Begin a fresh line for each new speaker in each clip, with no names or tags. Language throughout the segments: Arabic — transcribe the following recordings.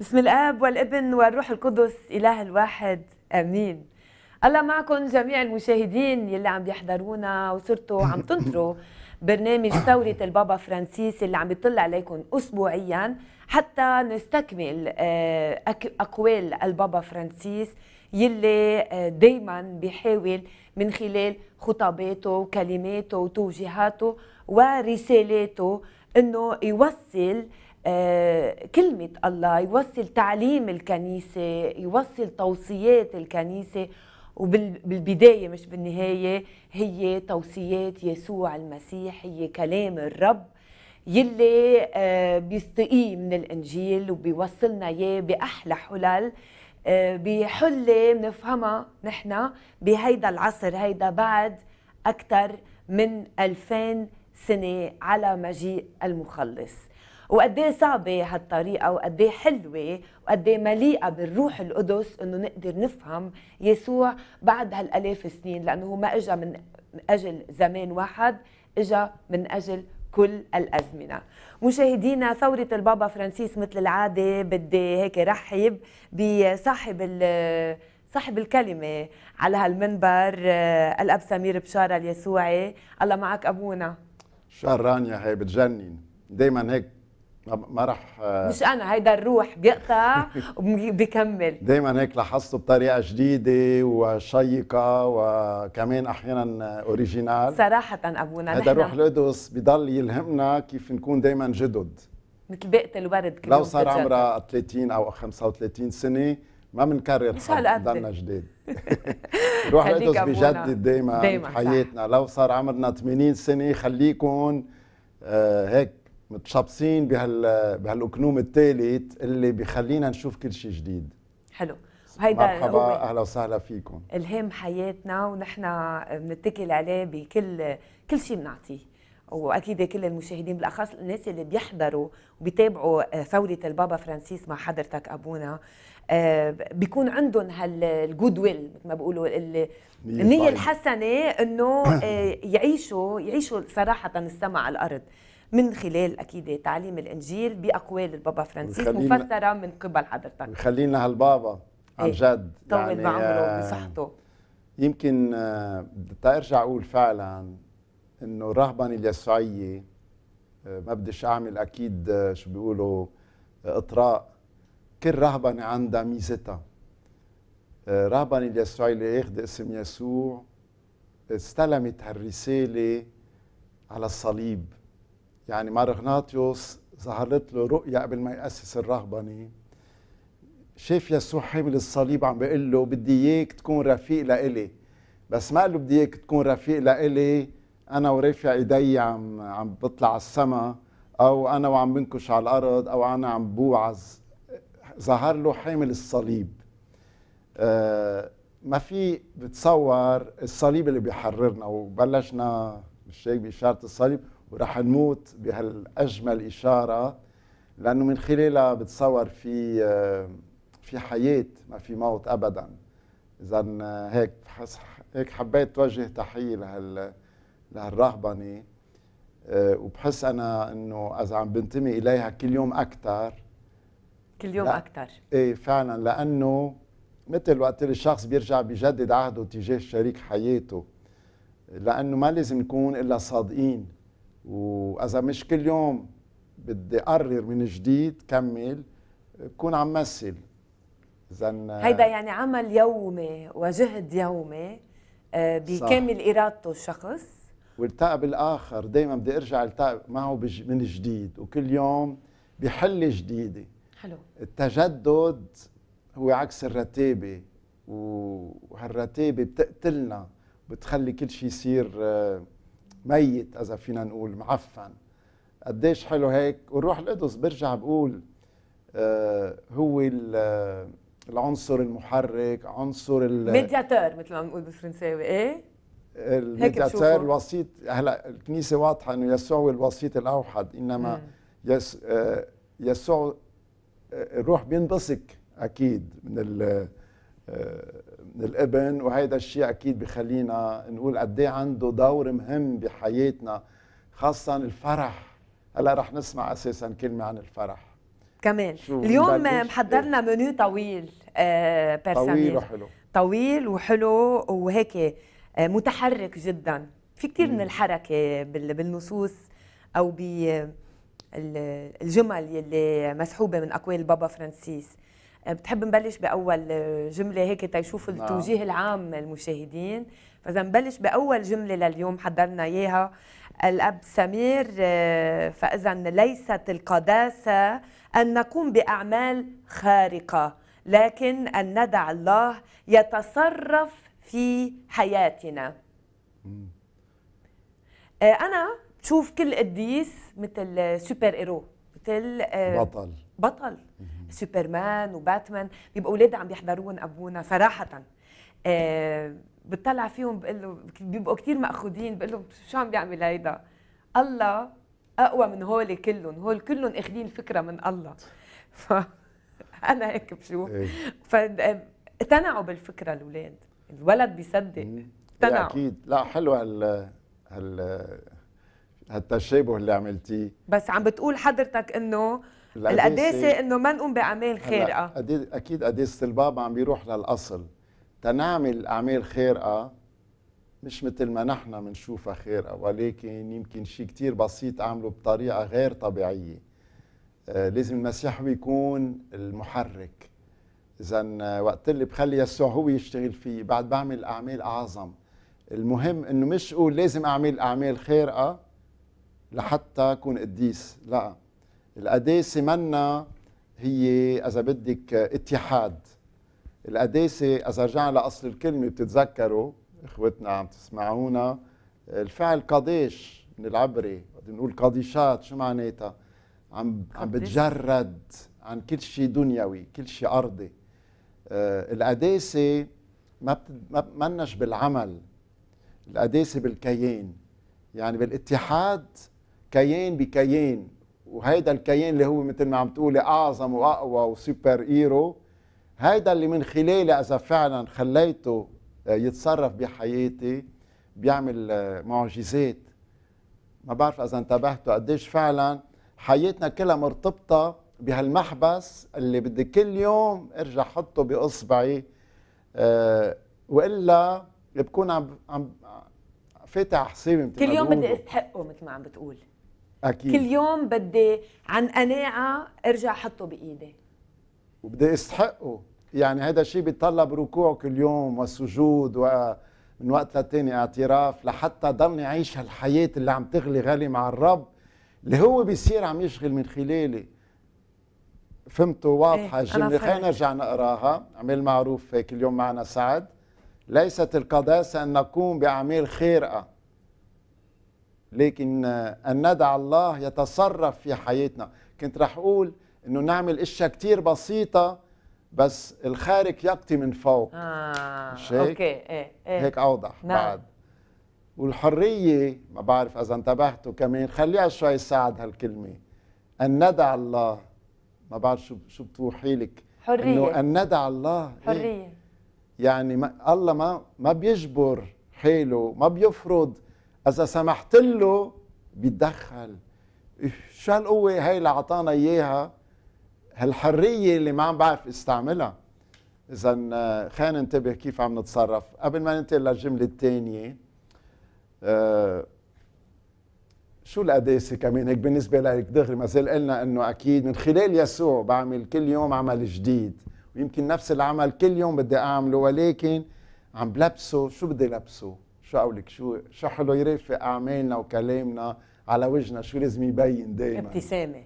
بسم الاب والابن والروح القدس اله الواحد امين الله معكم جميع المشاهدين يلي عم بيحضرونا وصرتوا عم تنطروا برنامج ثورة البابا فرانسيس اللي عم بيطلع عليكم أسبوعيا حتى نستكمل آه، أقوال البابا فرانسيس يلي آه، دايما بيحاول من خلال خطاباته وكلماته وتوجيهاته ورسالاته انه يوصل آه، كلمة الله يوصل تعليم الكنيسة يوصل توصيات الكنيسة وبالبداية مش بالنهاية هي توصيات يسوع المسيح هي كلام الرب يلي آه، بيستقي من الإنجيل وبيوصلنا إياه بأحلى حلل آه، بحلة بنفهمها نحن بهيدا العصر هيدا بعد أكثر من 2000 سنة على مجيء المخلص وقد ايه صعبه هالطريقه وقد ايه حلوه وقد ايه مليئه بالروح القدس انه نقدر نفهم يسوع بعد هالالاف السنين لانه هو ما اجى من اجل زمان واحد اجى من اجل كل الازمنه مشاهدينا ثوره البابا فرانسيس مثل العاده بدي هيك رحب بصاحب صاحب الكلمه على هالمنبر آه، الاب سمير بشاره اليسوعي الله معك ابونا
شهرانيا هي بتجنن دايما هيك ما راح آه، مش
انا هيدا الروح بيقطع وبيكمل
دائما هيك لاحظته بطريقه جديده وشيقه وكمان احيانا اوريجينال
صراحه ابونا هيدا الروح
القدس بضل يلهمنا كيف نكون دائما جدد
مثل باقه الورد كل لو صار عمرها
30 او 35 سنه ما بنكرر مش ضلنا جداد الروح القدس بجدد دائما حياتنا لو صار عمرنا 80 سنه خليكم آه هيك متشابسين بهال بهالاكنوم الثالث اللي بخلينا نشوف كل شيء جديد
حلو هيدا مرحبا
اهلا وسهلا فيكم
الهام حياتنا ونحن بنتكل عليه بكل كل شيء بنعطيه واكيد كل المشاهدين بالاخص الناس اللي بيحضروا وبيتابعوا ثوره آه، البابا فرانسيس مع حضرتك ابونا آه، بيكون عندهم هالجود ويل مثل ما بيقولوا النيه الحسنه انه آه، يعيشوا يعيشوا صراحه السما على الارض من خلال اكيد تعليم الانجيل باقوال البابا فرانسيس مفسره من قبل حضرتك
خلينا هالبابا عن إيه، جد طول يعني بعمره آه، بصحته يمكن آه، ارجع اقول فعلا انه الرهبنه اليسوعيه آه، ما بديش اعمل اكيد شو بيقولوا اطراء كل رهبنه عندها ميزتها رهبنه اليسوعيه اللي ياخذ اسم يسوع استلمت هالرساله على الصليب يعني مارغناطيوس ظهرت له رؤية قبل ما يأسس الرهبنة شاف يسوع حامل الصليب عم بيقول له بدي اياك تكون رفيق لإلي بس ما قال له بدي اياك تكون رفيق لإلي انا ورافع ايدي عم عم بطلع على السما او انا وعم بنكش على الارض او انا عم بوعظ ظهر له حامل الصليب آه ما في بتصور الصليب اللي بيحررنا وبلشنا مش هيك بإشارة الصليب ورح نموت بهالاجمل اشاره لانه من خلالها بتصور في آه، في حياه ما في موت ابدا اذا آه، هيك هيك حبيت توجه تحيه لهال لهالرهبنه آه، وبحس انا انه اذا عم بنتمي اليها كل يوم اكثر
كل يوم اكثر
ايه فعلا لانه مثل وقت الشخص بيرجع بيجدد عهده تجاه شريك حياته لانه ما لازم نكون الا صادقين واذا مش كل يوم بدي اقرر من جديد كمل بكون عم مثل اذا هيدا
يعني عمل يومي وجهد يومي آه، بكامل ارادته الشخص
والتقى بالاخر دائما بدي ارجع التقى معه من جديد وكل يوم بحله جديده حلو التجدد هو عكس الرتابه وهالرتابه بتقتلنا بتخلي كل شيء يصير آه، ميت اذا فينا نقول معفن قديش حلو هيك والروح القدس برجع بقول آه هو آه، العنصر المحرك عنصر الميدياتور
مثل ما بنقول بالفرنساوي ايه
الميدياتور الوسيط هلا الكنيسه واضحه انه يسوع هو الوسيط الاوحد انما يس آه يسوع آه، الروح بينبسك اكيد من آه، الابن وهذا الشيء اكيد بخلينا نقول قد إيه عنده دور مهم بحياتنا خاصه الفرح هلا رح نسمع اساسا كلمه عن الفرح كمان اليوم محضرنا
إيه. منيو طويل آه طويل وحلو طويل وحلو وهيك آه، متحرك جدا في كثير من الحركه بالنصوص او بالجمل الجمل يلي مسحوبه من اقوال بابا فرانسيس آه، بتحب نبلش باول جمله هيك تيشوف نعم. التوجيه العام للمشاهدين فاذا نبلش باول جمله لليوم حضرنا اياها الاب سمير آه، فاذا ليست القداسه ان نقوم باعمال خارقه لكن ان ندع الله يتصرف في حياتنا آه، انا بشوف كل قديس مثل سوبر ايرو مثل بطل بطل سوبرمان وباتمان بيبقوا اولاد عم بيحضرون ابونا صراحه آه بتطلع فيهم بقول له بيبقوا كثير ماخوذين بقول له شو عم بيعمل هيدا الله اقوى من هول كلهم هول كلهم اخذين فكره من الله ف انا هيك بشوف إيه. اقتنعوا بالفكره الاولاد
الولد بيصدق إيه، اقتنعوا اكيد لا حلو هال هال هالتشابه اللي عملتيه
بس عم بتقول حضرتك انه القداسه انه ما نقوم باعمال خارقه
اكيد قداسه البابا عم بيروح للاصل تنعمل اعمال خارقه مش مثل ما نحن بنشوفها خارقه ولكن يمكن شيء كثير بسيط عمله بطريقه غير طبيعيه آه، لازم المسيح هو يكون المحرك اذا وقت اللي بخلي يسوع هو يشتغل فيه بعد بعمل اعمال اعظم المهم انه مش اقول لازم اعمل اعمال خارقه لحتى اكون قديس لا القداسة منا هي إذا بدك اتحاد القداسة إذا رجعنا لأصل الكلمة بتتذكروا إخوتنا عم تسمعونا الفعل قديش من العبري نقول قديشات شو معناتها عم عم بتجرد عن كل شيء دنيوي كل شيء أرضي آه القداسة ما منش بالعمل القداسة بالكيان يعني بالاتحاد كيان بكيان وهيدا الكيان اللي هو مثل ما عم تقولي اعظم واقوى وسوبر هيرو هيدا اللي من خلاله اذا فعلا خليته آه، يتصرف بحياتي بيعمل آه، معجزات ما بعرف اذا انتبهتوا قديش فعلا حياتنا كلها مرتبطه بهالمحبس اللي بدي كل يوم ارجع حطه باصبعي آه، والا بكون عم عم فاتح حسابي كل يوم بدي
استحقه مثل ما عم بتقول اكيد كل يوم بدي عن قناعه ارجع احطه بايدي
وبدي استحقه يعني هذا الشيء بيتطلب ركوع كل يوم وسجود من وقت للتاني اعتراف لحتى ضلني اعيش هالحياه اللي عم تغلي غالي مع الرب اللي هو بيصير عم يشغل من خلالي فهمتوا واضحه ايه الجمله خلينا نرجع نقراها عمل معروف هيك اليوم معنا سعد ليست القداسه ان نقوم باعمال خارقه لكن أن ندع الله يتصرف في حياتنا كنت رح أقول أنه نعمل إشياء كتير بسيطة بس الخارج يقتي من فوق
آه. إيه، إيه.
أوضح نعم. بعد والحرية ما بعرف إذا انتبهتوا كمان خليها شوي ساعد هالكلمة أن ندع الله ما بعرف شو شو بتوحي لك حرية إنه أن ندع الله إيه؟ حرية إيه؟ يعني ما الله ما ما بيجبر حيله ما بيفرض اذا سمحت له بيتدخل شو هالقوة هاي اللي اعطانا اياها هالحرية اللي ما عم بعرف استعملها اذا آه، خلينا ننتبه كيف عم نتصرف قبل ما ننتقل للجملة الثانية آه، شو القداسة كمان هيك بالنسبة لك دغري ما زال قلنا انه اكيد من خلال يسوع بعمل كل يوم عمل جديد ويمكن نفس العمل كل يوم بدي اعمله ولكن عم بلبسه شو بدي لبسه شو قولك شو شو حلو يرافق اعمالنا وكلامنا على وجهنا شو لازم يبين دائما ابتسامه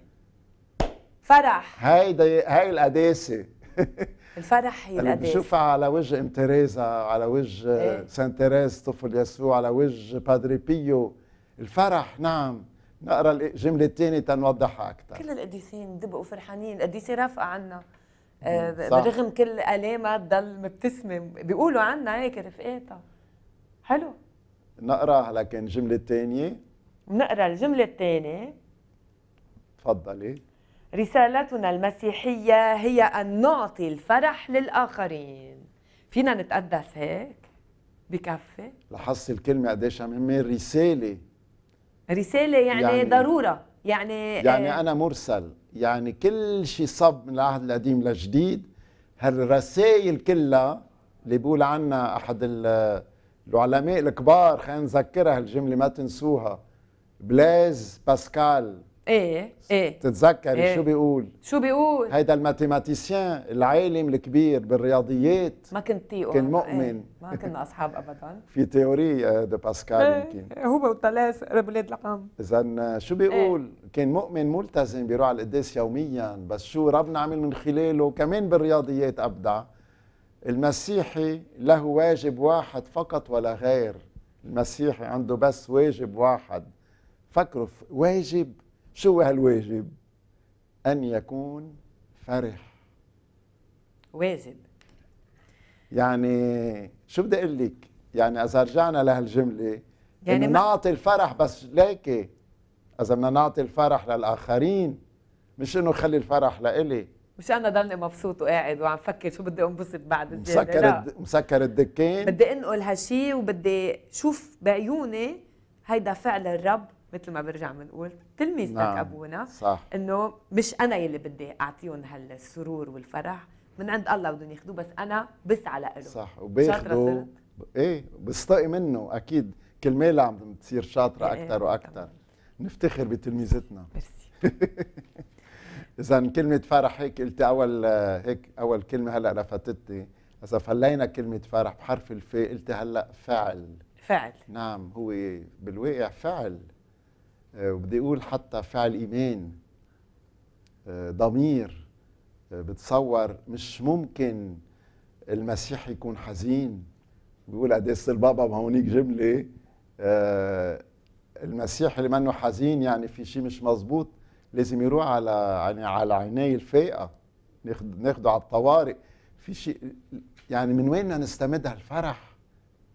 فرح
هيدا هاي القداسه
الفرح هي القداسه بشوفها
على وجه ام تيريزا على وجه ايه؟ سان تيريز طفل يسوع على وجه بادري بيو الفرح نعم نقرا الجمله الثانيه تنوضحها اكثر
كل القديسين دبقوا فرحانين القديسه رافقه عنا
آه، برغم
كل الامها تضل مبتسمه بيقولوا عنا هيك رفقاتها حلو
نقرا لكن الجملة الثانية
نقرا الجملة الثانية
تفضلي
رسالتنا المسيحية هي أن نعطي الفرح للآخرين فينا نتقدس هيك بكفي
لحظة الكلمة قديش مهمة رسالة رسالة يعني, يعني ضرورة
يعني يعني آه، أنا
مرسل يعني كل شيء صب من العهد القديم للجديد هالرسائل كلها اللي بيقول عنها أحد ال العلماء الكبار خلينا نذكرها هالجمله ما تنسوها بلايز باسكال
ايه ايه
تتذكري إيه. شو بيقول؟
شو بيقول؟
هيدا الماتيماتيسيان العالم الكبير بالرياضيات
ما كنت طيقه كان مؤمن إيه. ما كنا اصحاب ابدا
في تيوري آه، دو باسكال إيه، يمكن إيه.
هو وطلاس
ولاد العام اذا آه، شو بيقول؟ إيه. كان مؤمن ملتزم بيروح على القداس يوميا بس شو ربنا عمل من خلاله كمان بالرياضيات ابدع المسيحي له واجب واحد فقط ولا غير المسيحي عنده بس واجب واحد فكروا في واجب شو هالواجب أن يكون فرح واجب يعني شو بدي أقول لك يعني إذا رجعنا لهالجملة
يعني نعطي
الفرح بس ليكي إذا بدنا نعطي الفرح للآخرين مش إنه خلي الفرح لإلي
مش انا ضلني مبسوط وقاعد وعم فكر شو بدي انبسط بعد مسكر
مسكر الدكان بدي
انقل هالشيء وبدي شوف بعيوني هيدا فعل الرب مثل ما برجع بنقول تلميذتك نعم. ابونا صح انه مش انا يلي بدي اعطيهم هالسرور والفرح من عند الله بدهم ياخذوه بس انا بسعى له صح
وباخذوا ايه بستقي منه اكيد كل ما عم بتصير شاطره إيه، اكثر واكثر نفتخر بتلميذتنا ميرسي اذا كلمه فرح هيك قلت اول هيك اول كلمه هلا لفتتني اذا فلينا كلمه فرح بحرف الفاء قلت هلا فعل فعل نعم هو بالواقع فعل آه، وبدي اقول حتى فعل ايمان آه، ضمير آه، بتصور مش ممكن المسيح يكون حزين بيقول قديس البابا ما هونيك جمله المسيح اللي منه حزين يعني في شيء مش مزبوط لازم يروح على يعني على عيني الفئة ناخد ناخده على الطوارئ في شيء يعني من وين نستمد هالفرح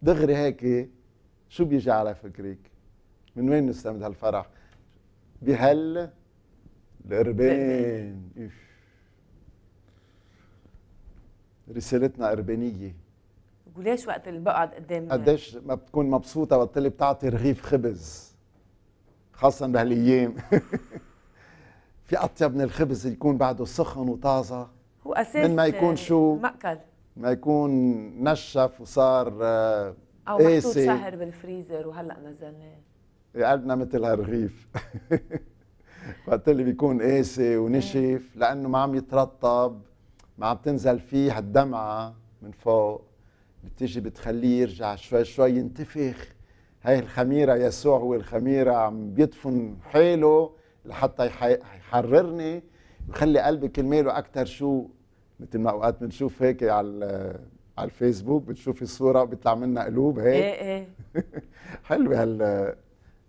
دغري هيك إيه؟ شو بيجي على فكرك من وين نستمد هالفرح بهال القربان رسالتنا قربانيه
وليش وقت اللي بقعد قدام قديش
ما بتكون مبسوطه وقت اللي بتعطي رغيف خبز خاصه بهالايام في اطيب من الخبز يكون بعده سخن وطازه
هو اساس من ما يكون شو مأكل
ما يكون نشف وصار آه، او محطوط شهر
بالفريزر وهلا نزلناه
قلبنا مثل هالرغيف وقت اللي بيكون قاسي ونشف لانه ما عم يترطب ما عم تنزل فيه هالدمعه من فوق بتيجي بتخليه يرجع شوي شوي ينتفخ هاي الخميره يسوع هو الخميره عم بيدفن حيله لحتى يحررني ويخلي قلبي كرماله اكثر شو مثل ما اوقات بنشوف هيك على على الفيسبوك بتشوفي الصوره بيطلع منها قلوب هيك ايه
ايه
حلوه هال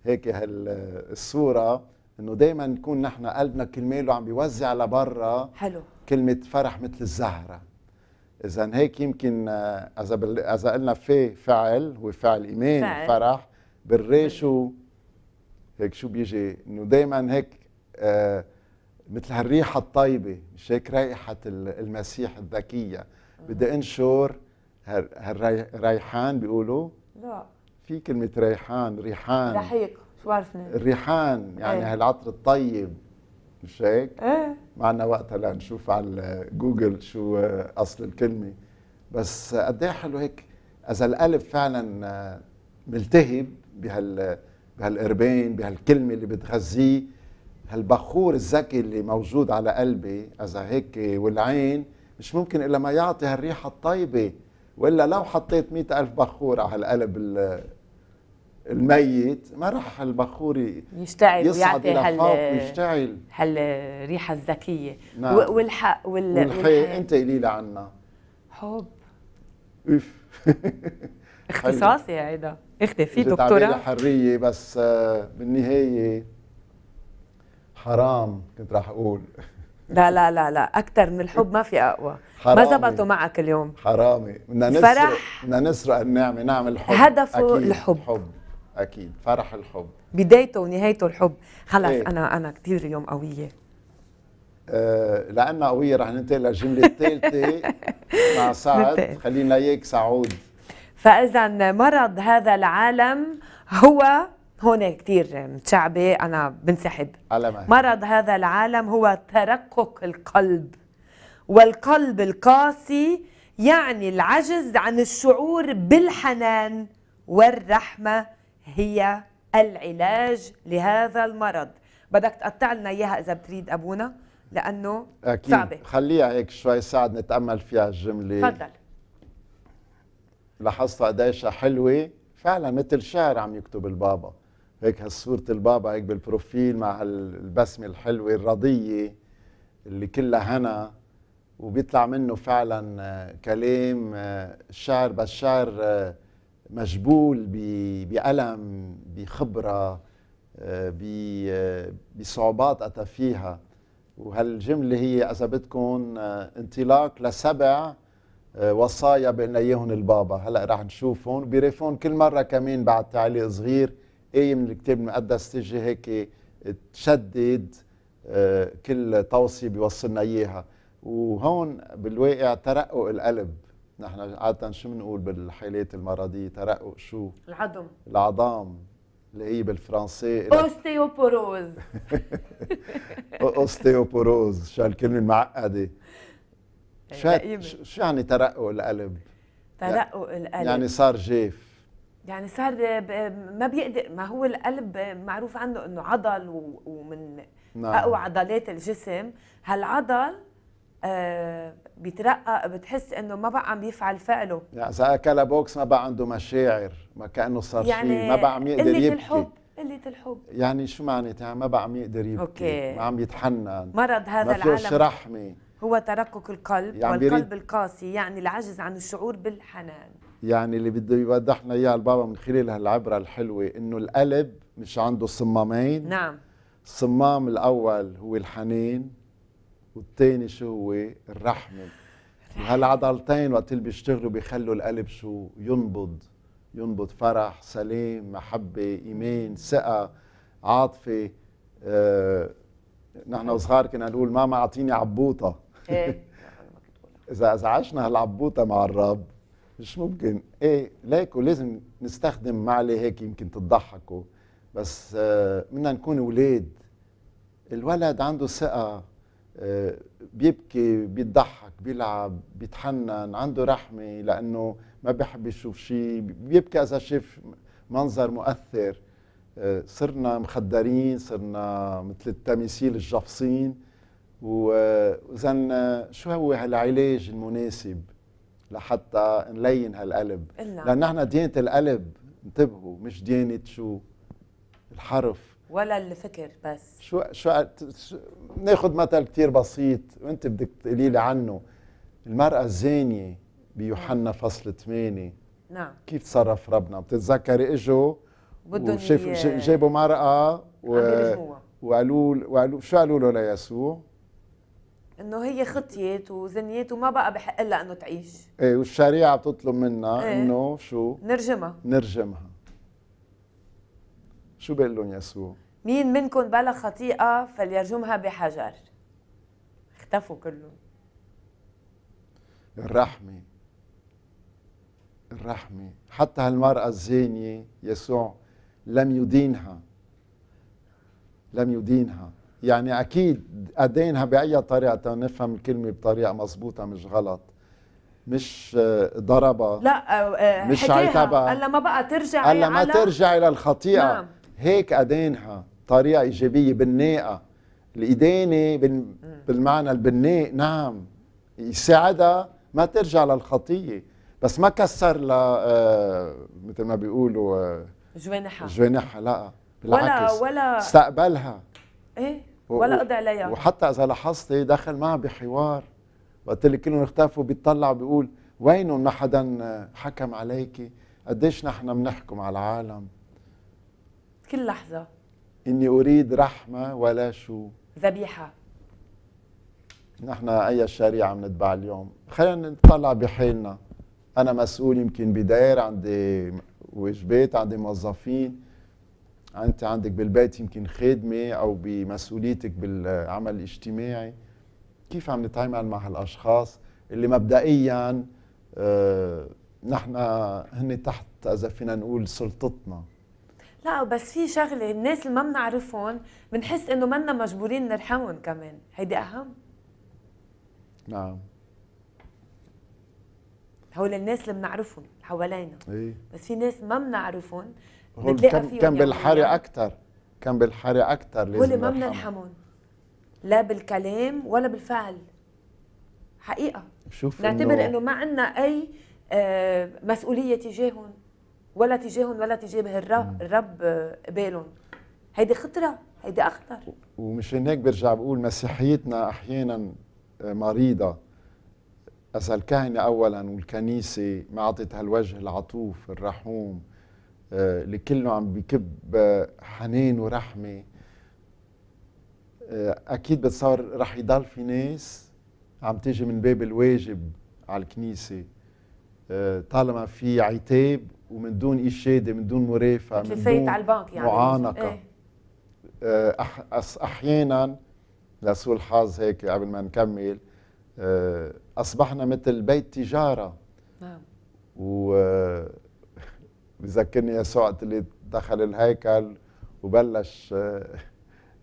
هيك هالصوره انه دائما نكون نحن قلبنا كرماله عم بيوزع لبرا حلو كلمه فرح مثل الزهره اذا هيك يمكن آه، اذا اذا قلنا في فعل هو فعل ايمان فعل. فرح بالري شو هيك شو بيجي انه دائما هيك آه مثل هالريحه الطيبه مش هيك رائحه المسيح الذكيه آه. بدي انشر هالريحان بيقولوا لا في كلمه ريحان ريحان
رحيق شو عرفني
الريحان يعني إيه. هالعطر الطيب مش هيك؟ ايه معنا وقتها لنشوف على جوجل شو آه، اصل الكلمه بس قد ايه حلو هيك اذا القلب فعلا آه، ملتهب بهال بهالقربين بهالكلمة اللي بتغذيه هالبخور الذكي اللي موجود على قلبي إذا هيك والعين مش ممكن إلا ما يعطي هالريحة الطيبة وإلا لو حطيت مئة ألف بخور على القلب الميت ما راح البخور
يشتعل يصعد هال... يشتعل ويشتعل
هالريحه الذكيه نعم. والحق وال... والحي انت لي عنا حب اختصاصي هيدا اختفي دكتوره حريه بس آه، بالنهايه حرام كنت راح اقول
لا لا لا لا اكثر من الحب ما في اقوى حرامي. ما زبطوا معك اليوم
حرامي بدنا نسرق بدنا نسرق النعمه نعمل حب هدفه أكيد. الحب حب اكيد فرح الحب
بدايته ونهايته الحب خلص ايه. انا انا كثير اليوم قويه
آه لانها قويه رح ننتقل للجمله الثالثه مع سعد خلينا اياك سعود
فاذا مرض هذا العالم هو هون كثير متشعبه انا بنسحب مرض هذا العالم هو ترقق القلب والقلب القاسي يعني العجز عن الشعور بالحنان والرحمه هي العلاج لهذا المرض بدك تقطع لنا اياها اذا بتريد ابونا لانه
أكيد. صعبه خليها هيك شوي ساعد نتامل فيها الجمله تفضل لاحظت قديشها حلوه فعلا مثل شعر عم يكتب البابا هيك هالصورة البابا هيك بالبروفيل مع البسمة الحلوة الرضية اللي كلها هنا وبيطلع منه فعلا آه، كلام آه، شعر بس شعر آه، مجبول بألم بخبرة بصعوبات أتى فيها وهالجملة هي إذا بدكم انطلاق لسبع آه، وصايا بان اياهم البابا هلا رح نشوفهم بيرفون كل مره كمان بعد تعليق صغير اي من الكتاب المقدس تجي هيك تشدد آه، كل توصيه بيوصلنا اياها وهون بالواقع ترقق القلب نحن عاده شو بنقول بالحالات المرضيه ترقق شو العظم العظام اللي هي بالفرنسي
اوستيوبوروز
اوستيوبوروز شو هالكلمه المعقده شو يعني ترقق القلب؟ ترقق
يعني- القلب يعني صار جاف يعني صار ما بيقدر ما هو القلب معروف عنه انه عضل ومن نعم. اقوى عضلات الجسم هالعضل آه بتحس انه ما بقى عم بيفعل فعله يعني
اذا اكل بوكس ما بقى عنده مشاعر ما كانه صار يعني شيء ما بقى عم يقدر قلة يبكي الحب
قلة الحب
يعني شو معناتها يعني ما بقى عم يقدر يبكي أوكي. ما عم يتحنن
مرض هذا ما العالم ما فيهوش
رحمه
هو ترقق القلب يعني والقلب القاسي يعني العجز عن الشعور بالحنان
يعني اللي بده يوضحنا اياه البابا من خلال هالعبره الحلوه انه القلب مش عنده صمامين نعم الصمام الاول هو الحنين والثاني شو هو الرحمه وهالعضلتين وقت اللي بيشتغلوا بيخلوا القلب شو ينبض ينبض فرح سلام محبه ايمان ثقه عاطفه آه نحن وصغار كنا نقول ماما اعطيني عبوطه إيه. اذا ازعجنا هالعبوطه مع الرب مش ممكن ايه ليكو لازم نستخدم معلي هيك يمكن تضحكوا بس آه بدنا نكون اولاد الولد عنده ثقه آه بيبكي بيضحك بيلعب بيتحنن عنده رحمه لانه ما بيحب يشوف شيء بيبكي اذا شاف منظر مؤثر آه صرنا مخدرين صرنا مثل التماثيل الجفصين واذا شو هو هالعلاج المناسب لحتى نلين هالقلب نعم. لان نحن ديانه القلب انتبهوا مش ديانه شو الحرف
ولا الفكر بس
شو شو ناخذ مثل كثير بسيط وانت بدك تقولي لي عنه المراه الزانيه بيوحنا نعم. فصل 8 نعم كيف تصرف ربنا بتتذكري اجوا وشافوا جابوا مرأة و... وقالوا وقالوا شو قالوا له ليسوع؟
انه هي خطيت وزنيت وما بقى بحق لها انه تعيش
ايه والشريعه بتطلب منا ايه؟ انه شو نرجمها نرجمها شو بيقول لهم يسوع
مين منكم بلا خطيئه فليرجمها بحجر اختفوا كلهم
الرحمه الرحمه حتى هالمراه الزانيه يسوع لم يدينها لم يدينها يعني اكيد ادينها باي طريقه نفهم الكلمه بطريقه مضبوطه مش غلط مش آه، ضربها لا آه،
آه، مش عتبها الا ما بقى ترجع الا ما ترجع
ترجعي للخطيئه نعم. هيك ادينها طريقه ايجابيه بالناقه الايدينه بالمعنى البناء نعم يساعدها ما ترجع للخطيه بس ما كسر لا مثل ما بيقولوا جوانحها جوانحها لا بالعكس ولا ولا استقبلها
ايه ولا قضي عليها
وحتى اذا لاحظتي إيه، دخل معها بحوار وقت اللي كلهم اختفوا بيطلع بيقول وينهم ما حدا حكم عليكي قديش نحن بنحكم على العالم كل لحظه اني اريد رحمه ولا شو ذبيحه نحن اي شريعه بنتبع اليوم خلينا نطلع بحالنا انا مسؤول يمكن بداير عندي واجبات عندي موظفين انت عندك بالبيت يمكن خدمه او بمسؤوليتك بالعمل الاجتماعي كيف عم نتعامل مع هالاشخاص اللي مبدئيا آه، نحن هن تحت اذا فينا نقول سلطتنا
لا بس في شغله الناس اللي ما بنعرفهم بنحس انه منا مجبورين نرحمهم كمان هيدي اهم نعم هول الناس اللي بنعرفهم حوالينا ايه؟ بس في ناس ما بنعرفهم هو كان كان بالحري
اكثر كان بالحري اكثر لازم ما
بنرحمهم لا بالكلام ولا بالفعل حقيقه شوف نعتبر انه, إنه ما عندنا اي آه مسؤوليه تجاههم ولا تجاههم ولا تجاه الرب, الرب آه، قبالهم هيدي خطره هيدي اخطر
ومشان هيك برجع بقول مسيحيتنا احيانا آه، مريضه اذا الكهنه اولا والكنيسه ما اعطت هالوجه العطوف الرحوم آه، نوع عم بكب آه، حنين ورحمه آه، اكيد بتصور رح يضل في ناس عم تيجي من باب الواجب على الكنيسه طالما في عتاب ومن دون اشاده من دون مرافعه من دون على البنك يعني معانقه ايه؟ احيانا لسوء الحظ هيك قبل ما نكمل اصبحنا مثل بيت تجاره نعم و بذكرني يسوع اللي دخل الهيكل وبلش آه،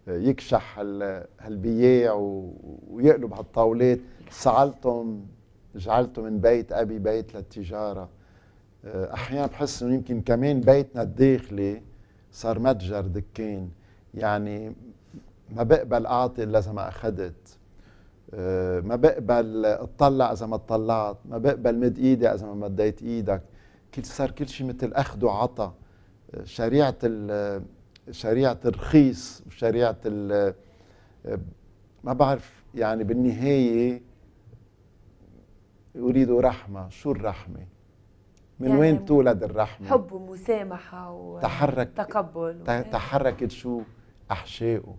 يكشح هالبياع ويقلب هالطاولات سعلتم جعلتم من بيت ابي بيت للتجاره آه، احيانا بحس انه يمكن كمان بيتنا الداخلي صار متجر دكان يعني ما بقبل اعطي الا اذا ما اخذت آه، ما بقبل اطلع اذا ما اطلعت ما بقبل مد ايدي اذا ما مديت ايدك صار كل شيء مثل اخذ وعطى شريعه شريعه الرخيص وشريعه ما بعرف يعني بالنهايه يريدوا رحمه شو الرحمه من يعني وين تولد الرحمه حب
ومسامحه وتحرك تقبل
تحركت شو احشائه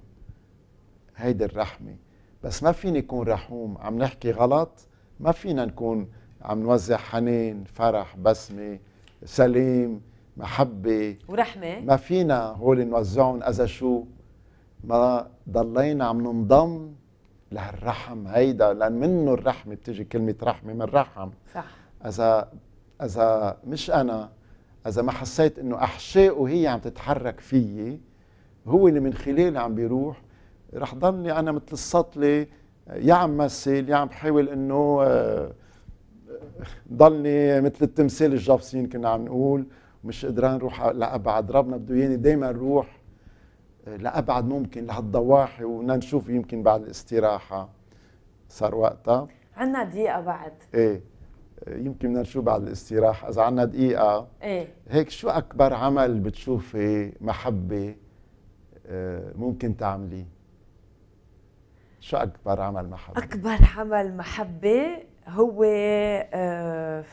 هيدي الرحمه بس ما فيني يكون رحوم عم نحكي غلط ما فينا نكون عم نوزع حنان فرح بسمه سلام محبه
ورحمه ما
فينا هول نوزعهم اذا شو ما ضلينا عم ننضم لهالرحم هيدا لان منه الرحمه بتجي كلمه رحمه من رحم صح اذا اذا مش انا اذا ما حسيت انه احشائه هي عم تتحرك فيي هو اللي من خلاله عم بيروح رح ضلني انا مثل السطله يا عم مثل يا عم بحاول انه آه ضلني مثل التمثال الجابسين كنا عم نقول مش قدران نروح لابعد ربنا بده ياني دائما نروح آه، لابعد ممكن لهالضواحي ونشوف يمكن بعد الاستراحه صار وقتها
عندنا دقيقه بعد
ايه آه، يمكن بدنا نشوف بعد الاستراحه اذا عندنا دقيقه ايه هيك شو اكبر عمل بتشوفي محبه آه، ممكن تعمليه شو اكبر عمل محبه
اكبر عمل محبه هو آه،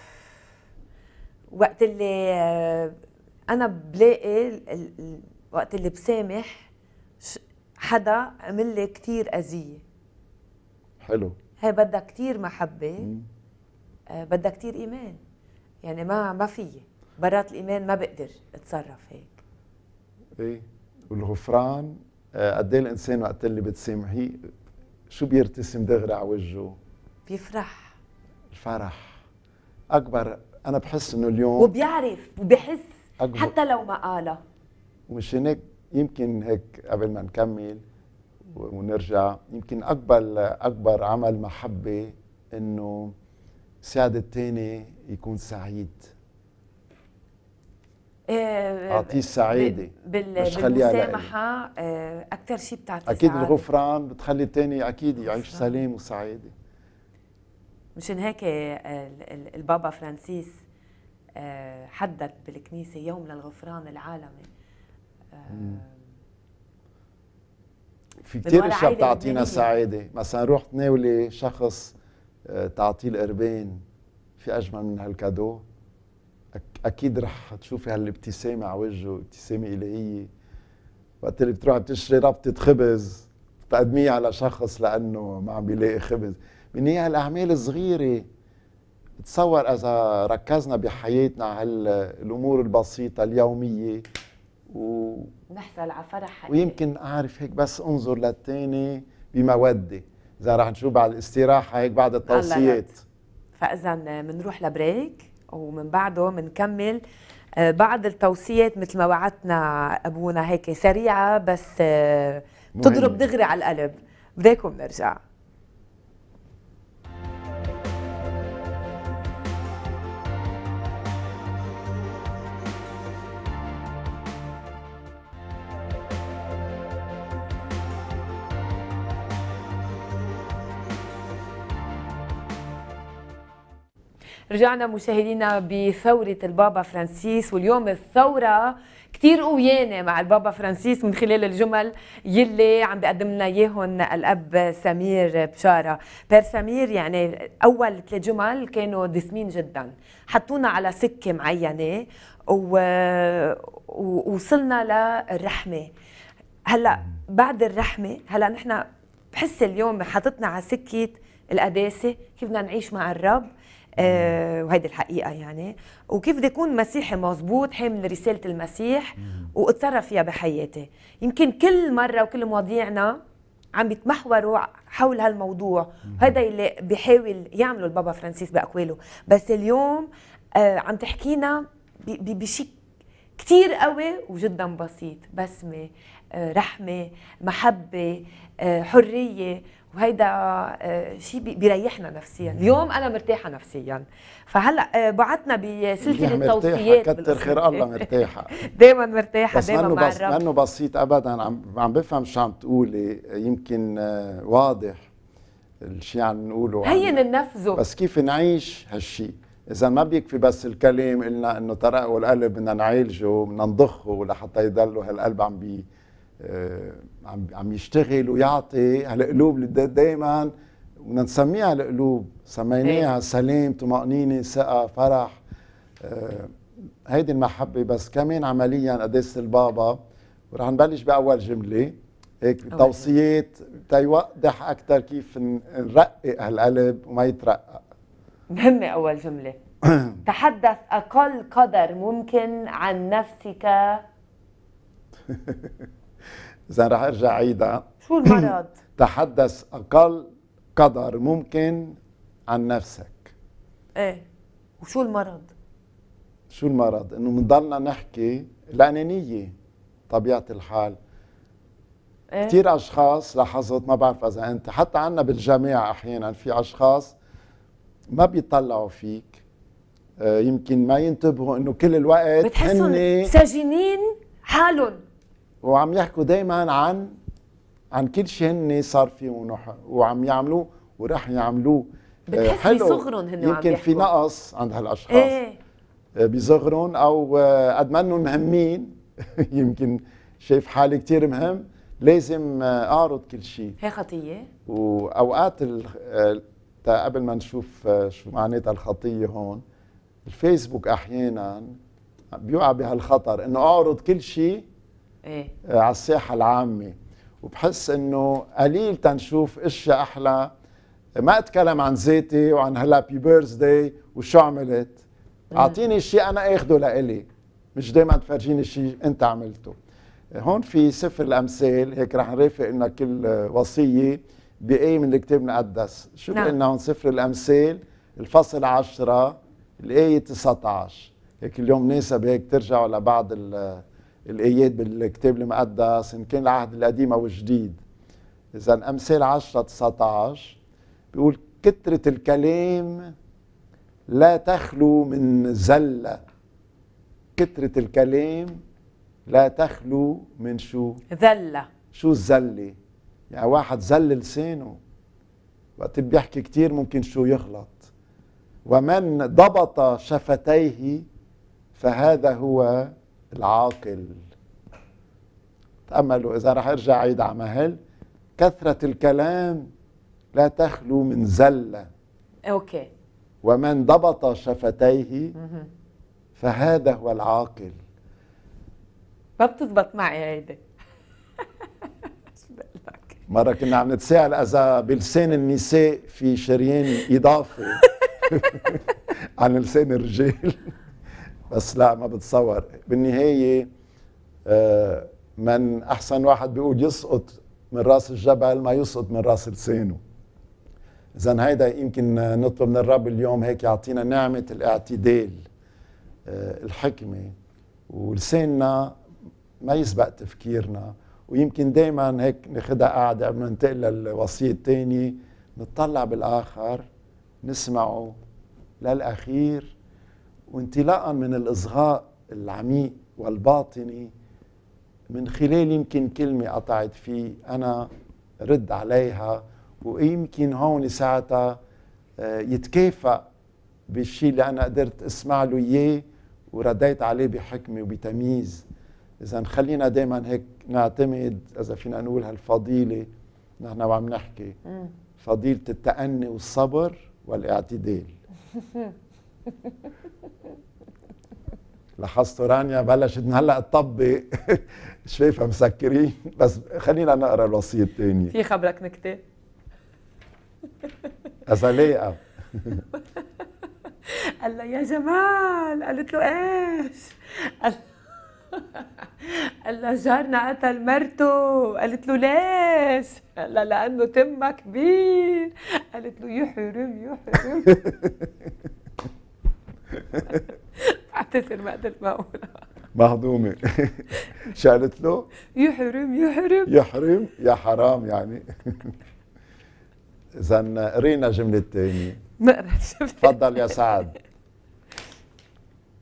وقت اللي آه، انا بلاقي وقت اللي بسامح حدا عمل لي كثير اذيه حلو هي بدها كثير محبه آه، بدها كثير ايمان يعني ما ما فيي برات الايمان ما بقدر اتصرف هيك
ايه والغفران قد ايه الانسان وقت اللي بتسامحيه شو بيرتسم دغري على وجهه بيفرح الفرح اكبر انا بحس انه اليوم وبيعرف وبحس أكبر. حتى
لو ما قالها
ومش هيك يمكن هيك قبل ما نكمل ونرجع يمكن اكبر اكبر عمل محبه انه ساعد الثاني يكون سعيد
آه، اعطيه السعاده بال... مش خليها بالمسامحه آه، اكثر شيء بتعطي اكيد
الغفران بتخلي الثاني اكيد يعيش سلام وسعاده
مشان هيك آه، البابا فرانسيس آه، حدد بالكنيسة يوم للغفران العالمي
آه، في كثير اشياء بتعطينا سعاده، مثلا روح تناولي شخص تعطيه القربين في اجمل من هالكادو اكيد رح تشوفي هالابتسامه على وجهه ابتسامه الهيه وقت اللي بتروحي بتشتري ربطه خبز بتقدميه على شخص لانه ما عم بيلاقي خبز من هي إيه هالاعمال الصغيره تصور اذا ركزنا بحياتنا على الامور البسيطه اليوميه و
نحصل على فرح
حقيقي ويمكن اعرف هيك بس انظر للثاني بموده اذا رح نشوف بعد الاستراحه هيك بعد التوصيات
فاذا بنروح آه، لبريك ومن بعده بنكمل آه، بعض التوصيات مثل ما وعدتنا ابونا هيك سريعه بس آه، تضرب دغري على القلب بريك وبنرجع رجعنا مشاهدينا بثورة البابا فرانسيس واليوم الثورة كثير قويانة مع البابا فرانسيس من خلال الجمل يلي عم بيقدم لنا اياهم الاب سمير بشاره، بير سمير يعني اول ثلاث جمل كانوا دسمين جدا، حطونا على سكة معينة و... ووصلنا للرحمة. هلا بعد الرحمة هلا نحن بحس اليوم حطتنا على سكة القداسة، كيف بدنا نعيش مع الرب آه، وهيدي الحقيقه يعني وكيف بدي اكون مسيحي مزبوط حامل رساله المسيح واتصرف فيها بحياتي يمكن كل مره وكل مواضيعنا عم بيتمحوروا حول هالموضوع هذا اللي بيحاول يعمله البابا فرانسيس باقواله بس اليوم آه، عم تحكينا بشيء كتير قوي وجدا بسيط بسمة آه، رحمة محبة حرية وهيدا آه، شيء بيريحنا نفسيا اليوم انا مرتاحه نفسيا فهلا آه، بعتنا بسلسله توصيات كتر خير الله مرتاحه
دائما مرتاحه دائما مع الرب بس انه بسيط ابدا عم عم بفهم شو عم تقولي يمكن آه، واضح الشيء عم نقوله هي
ننفذه بس
كيف نعيش هالشيء اذا ما بيكفي بس الكلام قلنا انه ترقوا القلب بدنا نعالجه بدنا نضخه لحتى يضلوا هالقلب عم بي آه، عم عم يشتغل ويعطي هالقلوب اللي دائما بدنا نسميها القلوب سميناها إيه. سلام طمأنينة ثقة فرح آه، هيدي المحبة بس كمان عمليا قداسة البابا ورح نبلش بأول جملة هيك توصيات تيوضح أكثر كيف نرقق هالقلب وما يترقق
مهمة أول جملة تحدث أقل قدر ممكن عن نفسك
اذا رح ارجع عيدها
شو المرض؟
تحدث اقل قدر ممكن عن نفسك
ايه وشو المرض؟
شو المرض؟ انه بنضلنا نحكي الانانيه طبيعه الحال إيه؟ كثير اشخاص لاحظت ما بعرف اذا انت حتى عندنا بالجامعه احيانا في اشخاص ما بيطلعوا فيك آه، يمكن ما ينتبهوا انه كل الوقت بتحسهم ساجنين حالهم وعم يحكوا دايما عن عن كل شيء هن صار فيه وعم يعملوه وراح يعملوه آه، بتحس حلو بصغرهم هن يمكن في نقص عند هالاشخاص ايه آه، بصغرهم او آه، قد مهمين يمكن شايف حالي كثير مهم لازم اعرض كل شيء
هي خطيه
واوقات قبل ما نشوف شو معناتها الخطيه هون الفيسبوك احيانا بيوقع بهالخطر انه اعرض كل شيء إيه؟ آه، على الساحه العامه وبحس انه قليل تنشوف اشياء احلى ما اتكلم عن ذاتي وعن بي بيرث داي وشو عملت اعطيني شيء انا اخده لإلي مش دائما تفرجيني شيء انت عملته هون في سفر الامثال هيك رح نرافق لنا كل وصيه بايه من الكتاب المقدس شو نعم. قلنا هون سفر الامثال الفصل 10 الايه 19 هيك اليوم مناسب هيك ترجعوا لبعض ال الايات بالكتاب المقدس ان كان العهد القديم او الجديد اذا امثال 10 19 بيقول كثره الكلام لا تخلو من زله كثره الكلام لا تخلو من شو ذله شو الزله يعني واحد زل لسانه وقت بيحكي كثير ممكن شو يغلط ومن ضبط شفتيه فهذا هو العاقل تأملوا إذا رح أرجع عيد على مهل كثرة الكلام لا تخلو من زلة أوكي ومن ضبط شفتيه فهذا هو العاقل
ما بتزبط معي هيدي
مرة كنا عم نتساءل إذا بلسان النساء في شريان إضافي عن لسان الرجال بس لا ما بتصور بالنهاية آه، من أحسن واحد بيقول يسقط من راس الجبل ما يسقط من راس لسانه إذا هيدا يمكن نطلب من الرب اليوم هيك يعطينا نعمة الاعتدال آه، الحكمة ولساننا ما يسبق تفكيرنا ويمكن دائما هيك ناخذها قاعدة قبل ما ننتقل للوصية الثانية نطلع بالآخر نسمعه للأخير وانطلاقا من الإصغاء العميق والباطني من خلال يمكن كلمة قطعت فيه أنا رد عليها ويمكن هون ساعتها آه، يتكافأ بالشيء اللي أنا قدرت أسمع له إياه ورديت عليه بحكمة وبتمييز إذا خلينا دائما هيك نعتمد إذا فينا نقول هالفضيلة نحن وعم نحكي فضيلة التأني والصبر والاعتدال لاحظتوا رانيا بلشت من هلا تطبق شفافها مسكرين بس خلينا نقرا الوصيه الثانيه
في خبرك نكته؟ أزليقة آه. قال لها يا جمال قالت له ايش؟ قال قال لها جارنا قتل مرته قالت له ليش؟ قال لها لانه تمها كبير قالت له يحرم يحرم اعتذر ما قدرت ما اقولها
مهضومة شالت له يحرم يحرم يحرم يا حرام يعني إذا قرينا جملة ثانية نقرا الجملة تفضل يا سعد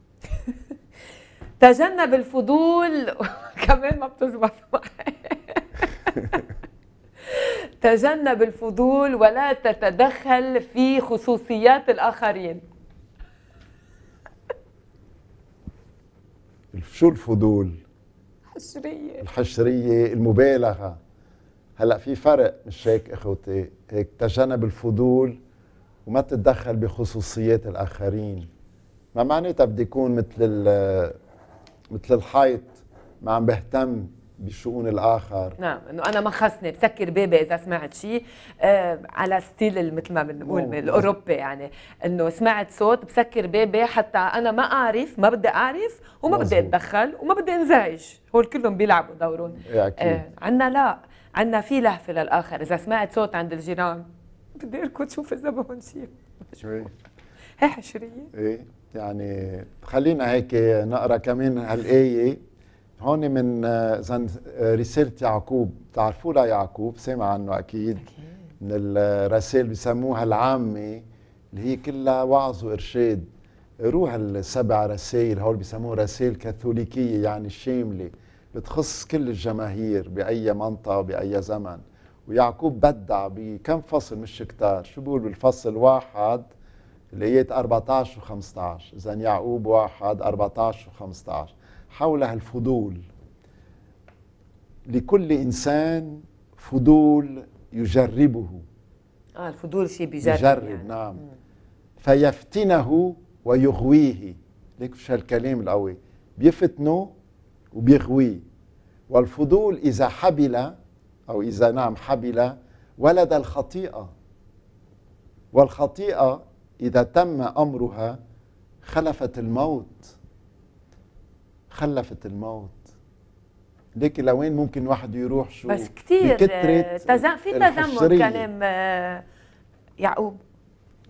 تجنب الفضول كمان ما بتزبط تجنب الفضول ولا تتدخل في خصوصيات الآخرين
شو الفضول الحشريه الحشريه المبالغه هلا في فرق مش هيك اخوتي هيك تجنب الفضول وما تتدخل بخصوصيات الاخرين ما معناتها بدي يكون مثل مثل الحيط ما عم بهتم بالشؤون الاخر
نعم انه انا ما خصني بسكر بابي اذا سمعت شيء آه على ستيل مثل ما بنقول الاوروبي يعني انه سمعت صوت بسكر بابي حتى انا ما اعرف ما بدي اعرف وما مزبوط. بدي اتدخل وما بدي انزعج هول كلهم بيلعبوا دورهم اكيد آه عندنا لا عندنا في لهفه للاخر اذا سمعت صوت عند الجيران بدي اركض شوف اذا بهون شيء هي حشريه
إيه،, ايه يعني خلينا هيك نقرا كمان هالايه هون من زن آه، آه، رساله يعقوب بتعرفوا لها يعقوب سامع عنه اكيد أكيد من الرسائل آه، بسموها العامه اللي هي كلها وعظ وارشاد روح السبع رسائل هول بسموها رسائل كاثوليكيه يعني الشامله بتخص كل الجماهير باي منطقه باي زمن ويعقوب بدع بكم فصل مش كتار شو بقول بالفصل واحد الايات 14 و15 اذا يعقوب واحد 14 و15 حولها الفضول لكل انسان فضول يجربه
اه الفضول شيء بيجرب يجرب يعني.
نعم مم. فيفتنه ويغويه ليك شو هالكلام القوي بيفتنه وبيغويه والفضول اذا حبل او اذا نعم حبل ولد الخطيئه والخطيئه اذا تم امرها خلفت الموت خلفت الموت ليك لوين ممكن واحد يروح شو بس كثير آه، تزم في تذمر كلام
آه، يعقوب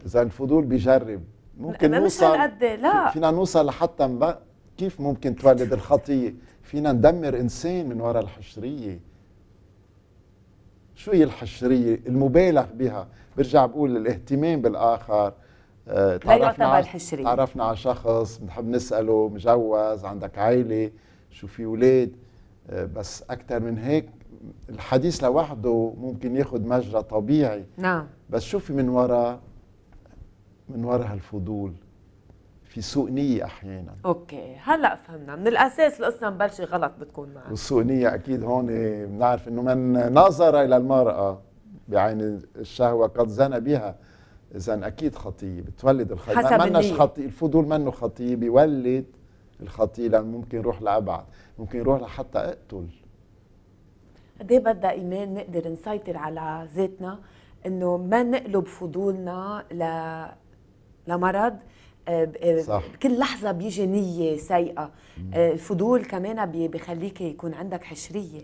اذا الفضول بيجرب ممكن ما نوصل مش هالقد لا فينا نوصل لحتى كيف ممكن تولد الخطيه فينا ندمر انسان من وراء الحشريه شو هي الحشريه المبالغ بها برجع بقول الاهتمام بالاخر آه، تعرفنا على تعرفنا على شخص بنحب نساله مجوز عندك عائله شو في اولاد آه، بس اكثر من هيك الحديث لوحده ممكن ياخذ مجرى طبيعي نعم بس شوفي من وراء من وراء هالفضول في سوء نية أحيانا
أوكي هلا فهمنا من الأساس القصة مبلشة غلط بتكون
معك والسوء نية أكيد هون آه، بنعرف إنه من نظر إلى المرأة بعين الشهوة قد زنى بها اذا اكيد خطيه بتولد الخطيه حسب ما منش خطيه الفضول منه خطيه بيولد الخطيه لان ممكن يروح لابعد ممكن يروح لحتى اقتل
قد ايه بدها ايمان نقدر نسيطر على ذاتنا انه ما نقلب فضولنا ل لمرض آه، آه، صح. بكل لحظه بيجي نيه سيئه آه، الفضول كمان بيخليك يكون عندك حشريه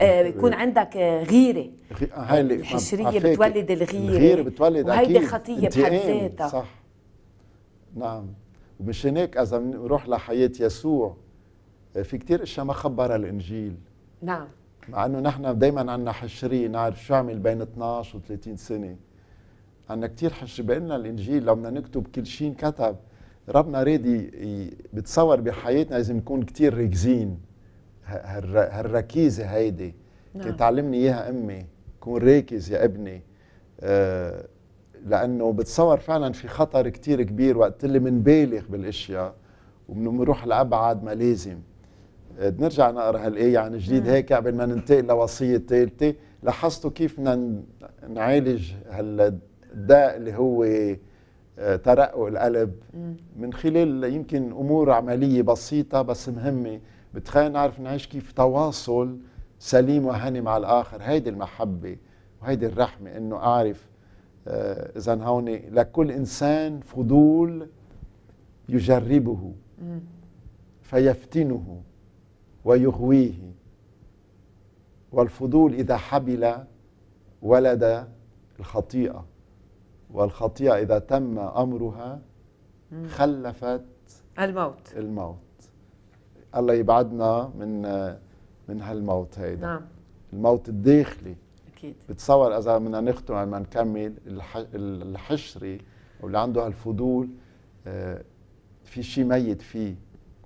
آه، آه، يكون آه. عندك غيره هاي اللي الحشريه بتولد الغيره الغيره بتولد وهيدي خطيه بحد ذاتها صح نعم ومشان هيك اذا بنروح لحياه يسوع في كثير اشياء ما خبرها الانجيل نعم مع انه نحن دائما عندنا حشريه نعرف شو عمل بين 12 و30 سنه عندنا كثير حشري بيننا الانجيل لو بدنا نكتب كل شيء كتب ربنا ريدي بتصور بحياتنا لازم نكون كثير ركزين هالركيزه هيدي نعم. كنت تعلمني اياها امي كون راكز يا ابني آه لانه بتصور فعلا في خطر كتير كبير وقت اللي منبالغ بالاشياء وبنروح لابعد ما لازم آه، نرجع نقرا هالايه عن جديد نعم. هيك قبل ما ننتقل لوصيه ثالثه لاحظتوا كيف بدنا نعالج هالداء اللي هو آه، ترقق القلب من خلال يمكن امور عمليه بسيطه بس مهمه بتخلينا نعرف نعيش كيف تواصل سليم وهني مع الاخر هيدي المحبه وهيدي الرحمه انه اعرف آه اذا هون لكل انسان فضول يجربه فيفتنه ويغويه والفضول اذا حبل ولد الخطيئه والخطيئه اذا تم امرها خلفت الموت الموت الله يبعدنا من من هالموت هيدا نعم الموت الداخلي اكيد بتصور اذا بدنا نختم ما نكمل الحشري واللي عنده هالفضول آه، في شيء ميت فيه